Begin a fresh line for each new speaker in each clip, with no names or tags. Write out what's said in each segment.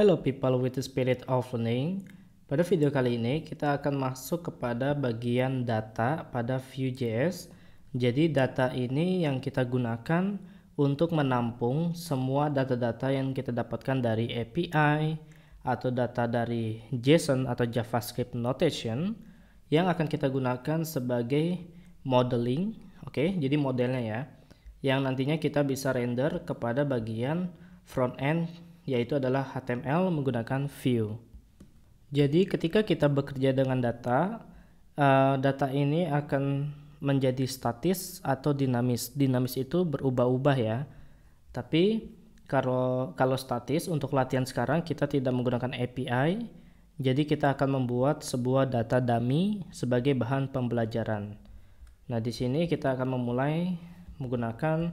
Hello people with the spirit of learning. Pada video kali ini kita akan masuk kepada bagian data pada Vue.js. Jadi data ini yang kita gunakan untuk menampung semua data-data yang kita dapatkan dari API atau data dari JSON atau JavaScript notation yang akan kita gunakan sebagai modeling. Oke, okay? jadi modelnya ya. Yang nantinya kita bisa render kepada bagian front end yaitu adalah HTML menggunakan view. Jadi ketika kita bekerja dengan data, eh, data ini akan menjadi statis atau dinamis. Dinamis itu berubah-ubah ya. Tapi kalau kalau statis untuk latihan sekarang kita tidak menggunakan API, jadi kita akan membuat sebuah data dummy sebagai bahan pembelajaran. Nah, di sini kita akan memulai menggunakan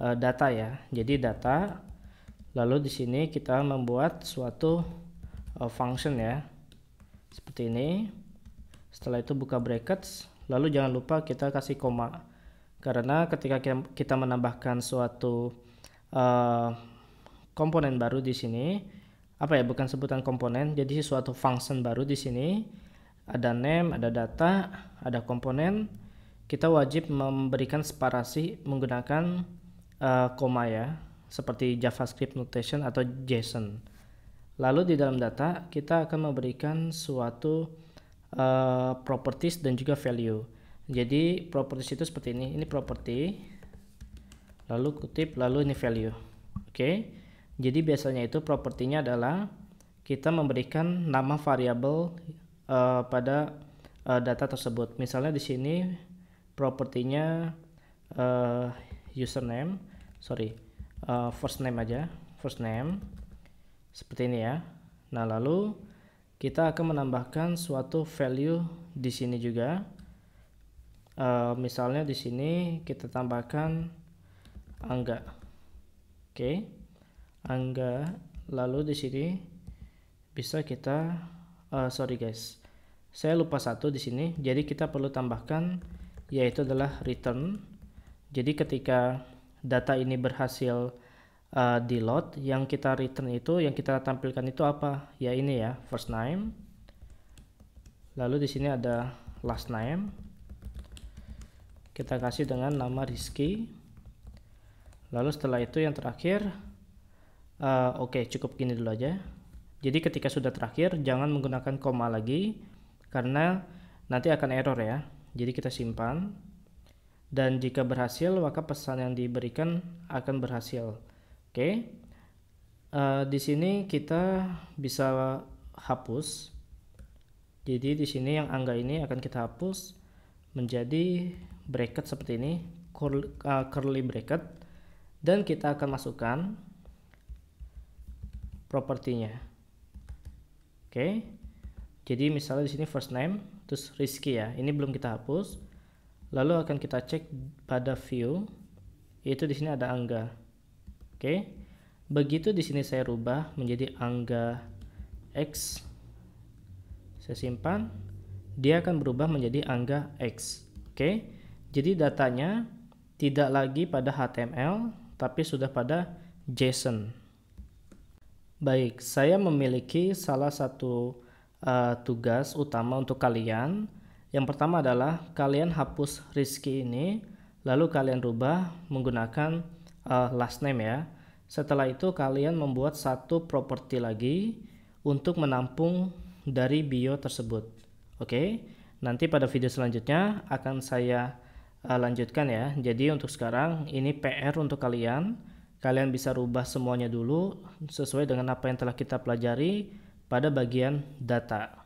eh, data ya. Jadi data Lalu di sini kita membuat suatu uh, function ya. Seperti ini. Setelah itu buka brackets, lalu jangan lupa kita kasih koma. Karena ketika kita menambahkan suatu uh, komponen baru di sini, apa ya bukan sebutan komponen, jadi suatu function baru di sini ada name, ada data, ada komponen, kita wajib memberikan separasi menggunakan uh, koma ya seperti JavaScript notation atau JSON. Lalu di dalam data kita akan memberikan suatu uh, properties dan juga value. Jadi properties itu seperti ini. Ini property, lalu kutip, lalu ini value. Oke. Okay? Jadi biasanya itu propertinya adalah kita memberikan nama variabel uh, pada uh, data tersebut. Misalnya di sini propertinya uh, username, sorry, uh, first name aja first name seperti ini ya nah lalu kita akan menambahkan suatu value di sini juga uh, misalnya di sini kita tambahkan angga oke okay. angga lalu di sini bisa kita uh, sorry guys saya lupa satu di sini jadi kita perlu tambahkan yaitu adalah return jadi ketika data ini berhasil uh, eh, di load yang kita return itu yang kita tampilkan itu apa ya ini ya first name lalu di sini ada last name kita kasih dengan nama Rizky lalu setelah itu yang terakhir uh, oke okay, cukup gini dulu aja jadi ketika sudah terakhir jangan menggunakan koma lagi karena nanti akan error ya jadi kita simpan dan jika berhasil maka pesan yang diberikan akan berhasil. Oke, okay. uh, eh, di sini kita bisa hapus. Jadi di sini yang angga ini akan kita hapus menjadi bracket seperti ini, curly, uh, eh, curly bracket, dan kita akan masukkan propertinya. Oke, okay. jadi misalnya di sini first name, terus Rizky ya, ini belum kita hapus lalu akan kita cek pada view yaitu di sini ada angga oke okay. begitu di sini saya rubah menjadi angga x saya simpan dia akan berubah menjadi angga x oke okay. jadi datanya tidak lagi pada HTML tapi sudah pada JSON baik saya memiliki salah satu uh, tugas utama untuk kalian yang pertama adalah kalian hapus Rizky ini, lalu kalian rubah menggunakan uh, last name ya. Setelah itu kalian membuat satu properti lagi untuk menampung dari bio tersebut. Oke, okay? nanti pada video selanjutnya akan saya uh, lanjutkan ya. Jadi untuk sekarang ini PR untuk kalian. Kalian bisa rubah semuanya dulu sesuai dengan apa yang telah kita pelajari pada bagian data.